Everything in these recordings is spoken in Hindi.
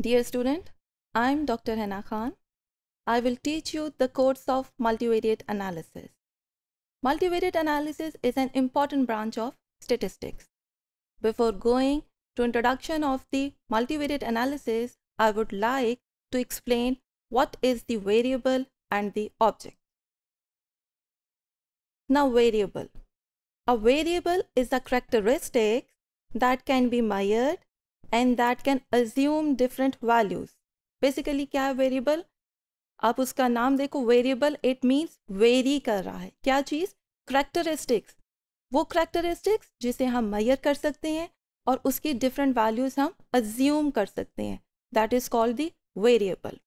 Dear student, I'm Dr. Hena Khan. I will teach you the course of multivariate analysis. Multivariate analysis is an important branch of statistics. Before going to introduction of the multivariate analysis, I would like to explain what is the variable and the object. Now variable. A variable is a characteristic that can be measured and that can assume different values basically क्या है वेरिएबल आप उसका नाम देखो वेरिएबल इट मीन्स वेरी कर रहा है क्या चीज़ करेक्टरिस्टिक्स वो करेक्टरिस्टिक्स जिसे हम मैयर कर सकते हैं और उसकी डिफरेंट वैल्यूज हम अज्यूम कर सकते हैं that is called the variable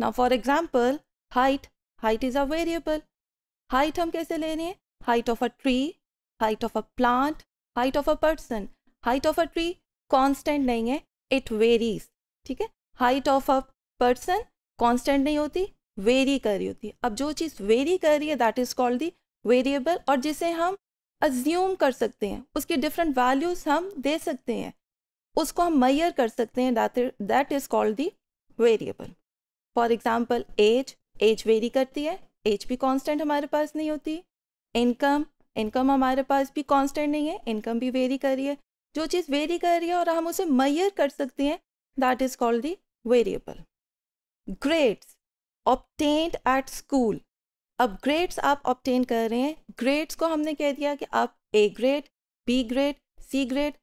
ना for example height height is a variable height हम कैसे ले रहे हैं height of a tree height of a plant height of a person height of a tree constant नहीं है इट वेरीज ठीक है height of a person constant नहीं होती वेरी कर रही होती है अब जो चीज़ वेरी कर रही है that is called the variable और जिसे हम अज्यूम कर सकते हैं उसके डिफरेंट वैल्यूज हम दे सकते हैं उसको हम मैयर कर सकते हैं that is called the variable for example age age vary करती है एज भी कांस्टेंट हमारे पास नहीं होती इनकम इनकम हमारे पास भी कांस्टेंट नहीं है इनकम भी वेरी कर रही है जो चीज़ वेरी कर रही है और हम उसे मैयर कर सकते हैं that is called the variable grades obtained at school अब ग्रेड्स आप ऑप्टेन कर रहे हैं ग्रेड्स को हमने कह दिया कि आप A grade B grade C grade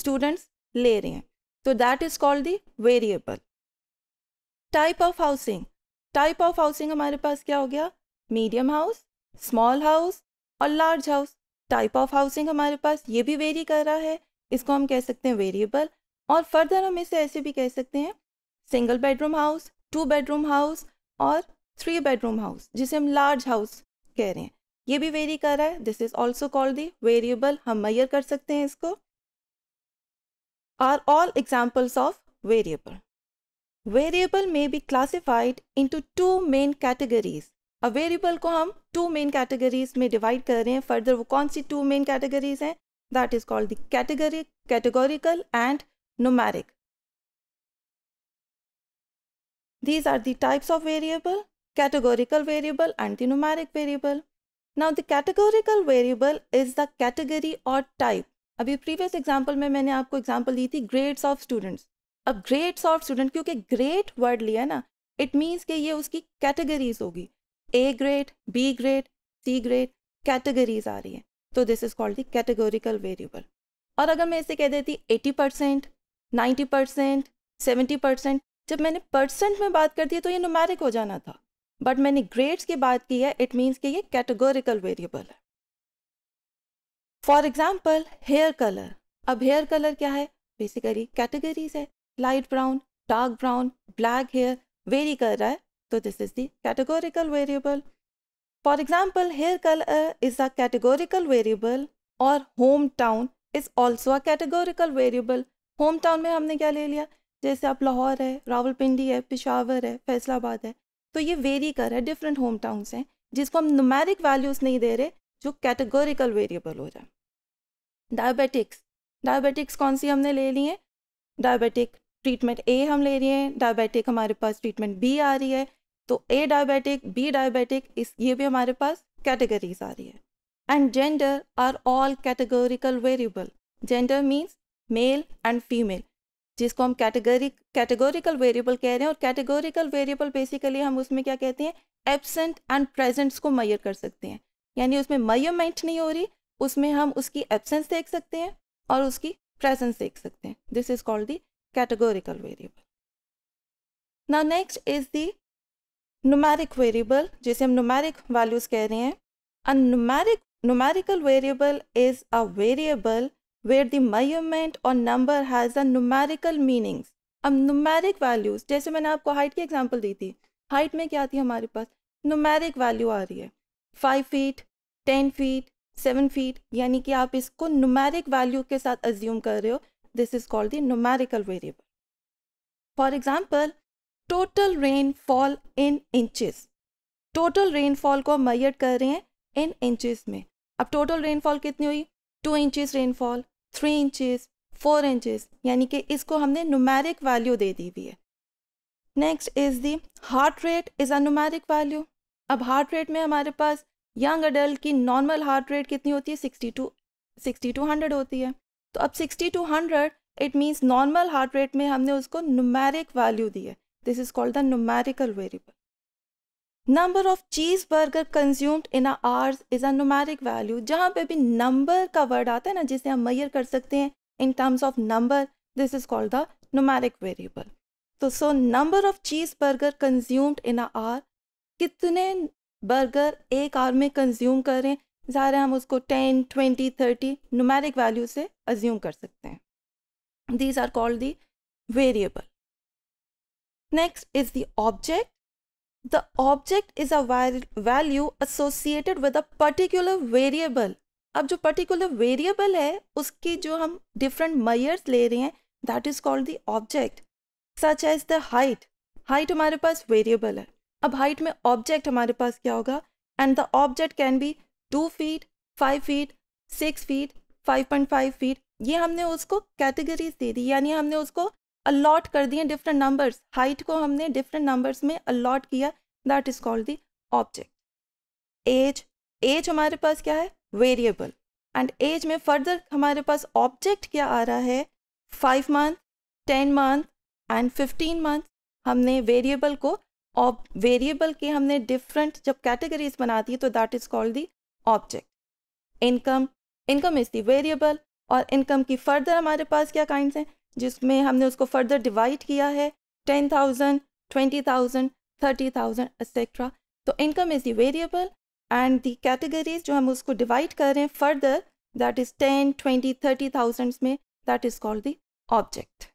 students ले रहे हैं तो that is called the variable type of housing type of housing हमारे पास क्या हो गया मीडियम हाउस स्मॉल हाउस और large house type of housing हमारे पास ये भी वेरी कर रहा है इसको हम कह सकते हैं वेरिएबल और फर्दर हम इसे ऐसे भी कह सकते हैं single bedroom house two bedroom house और थ्री बेडरूम हाउस जिसे हम लार्ज हाउस कह रहे हैं ये भी वेरी कर रहा है this is also called the variable हम मैयर कर सकते हैं इसको are all examples of variable variable में be classified into two main categories अब वेरिएबल को हम टू मेन कैटेगरीज में डिवाइड कर रहे हैं फर्दर वो कौन सी टू मेन कैटेगरीज हैं that is called the category categorical and numeric. These are the types of variable, categorical variable and the numeric variable. Now the categorical variable is the category or type. अभी previous example में मैंने आपको example दी थी grades of students. अब grades of student क्योंकि grade word लिया ना इट मीन्स कि ये उसकी कैटेगरीज होगी A grade B grade C grade categories आ रही है तो this is called the categorical variable और अगर मैं इसे कह देती 80 percent ninety percent seventy percent जब मैंने परसेंट में बात कर दी तो ये नुमैरिक हो जाना था बट मैंने ग्रेड्स की बात की है इट मीन्स कि ये कैटेगोरिकल वेरिएबल है फॉर एग्जाम्पल हेयर कलर अब हेयर कलर क्या है बेसिकली कैटेगरीज है light brown dark brown black hair vary कर रहा है तो this is categorical variable For example, hair color is a categorical variable और home town is also a categorical variable home town में हमने क्या ले लिया जैसे आप लाहौर है रावलपिंडी है पिशावर है फैसलाबाद है तो ये वेरी कर है डिफरेंट होम टाउन हैं जिसको हम नुमेरिक वैल्यूज़ नहीं दे रहे जो कैटेगोरिकल वेरिएबल हो जाए डायबिटिक्स डायबिटिक्स कौन सी हमने ले ली है डायबिटिक ट्रीटमेंट ए हम ले रही हैं डायबिटिक हमारे पास ट्रीटमेंट बी आ रही है तो ए डायबिटिक बी डायबिटिक इस ये भी हमारे पास कैटेगरीज आ रही है and gender are all categorical variable gender means male and female जिसको हम कैटेगरी कैटेगोरिकल वेरिएबल कह रहे हैं और कैटेगोरिकल वेरिएबल बेसिकली हम उसमें क्या कहते हैं एबसेंट एंड प्रेजेंट्स को मैयर कर सकते हैं यानी उसमें मयरमेंट नहीं हो रही उसमें हम उसकी एबसेंस देख सकते हैं और उसकी प्रेजेंस देख सकते हैं this is called the categorical variable now next is the numeric variable जिसे हम नुमैरिक वैल्यूज कह रहे हैं and numeric numerical variable is a variable where the मयूमेंट और number has a numerical meanings अब नुमैरिक वैल्यूज जैसे मैंने आपको हाइट की एग्जांपल दी थी हाइट में क्या आती है हमारे पास नुमैरिक वैल्यू आ रही है five feet ten feet seven feet यानी कि आप इसको नुमैरिक वैल्यू के साथ अज्यूम कर रहे हो this is called the numerical variable for example total rainfall in inches total rainfall को मैयर कर रहे हैं इन इंचेस में अब टोटल रेनफॉल कितनी हुई two inches rainfall three inches four inches यानी कि इसको हमने नुमेरिक वैल्यू दे दी हुई है next is the heart rate is a numeric value अब हार्ट रेट में हमारे पास यंग अडल्ट की नॉर्मल हार्ट रेट कितनी होती है sixty to sixty to hundred होती है तो अब sixty to hundred it means normal heart rate में हमने उसको नुमेरिक वैल्यू दी है This is called the numerical variable. Number of cheeseburger consumed in a hours is a numeric value जहाँ पे भी नंबर का वर्ड आता है ना जिसे हम मैयर कर सकते हैं in terms of number this is called the numeric variable तो so number of cheeseburger consumed in a hour कितने बर्गर एक आर में कंज्यूम करें ज़ाहिर हम उसको ten twenty thirty numeric value से अज्यूम कर सकते हैं these are called the variable Next is the object. The object is a value associated with a particular variable. अब जो particular variable है उसकी जो हम different measures ले रहे हैं that is called the object. Such as the height. Height हमारे पास variable है अब height में object हमारे पास क्या होगा and the object can be two feet, five feet, six feet, 5.5 feet ये हमने उसको कैटेगरीज दे दी यानी हमने उसको अलॉट कर दिए डिफरेंट नंबर्स हाइट को हमने डिफरेंट नंबर्स में अलॉट किया that is called the object age age हमारे पास क्या है वेरिएबल एंड एज में फर्दर हमारे पास ऑब्जेक्ट क्या आ रहा है five month ten month and fifteen month हमने वेरिएबल को ऑब वेरिएबल के हमने डिफरेंट जब कैटेगरीज बनाती है तो that is called the object income income is the variable और इनकम की फर्दर हमारे पास क्या काइंड्स हैं जिसमें हमने उसको फर्दर डिवाइड किया है ten thousand twenty thousand thirty thousand etcetera तो income is the variable and the categories जो हम उसको डिवाइड कर रहे हैं further that is ten twenty thirty thousands में that is called the object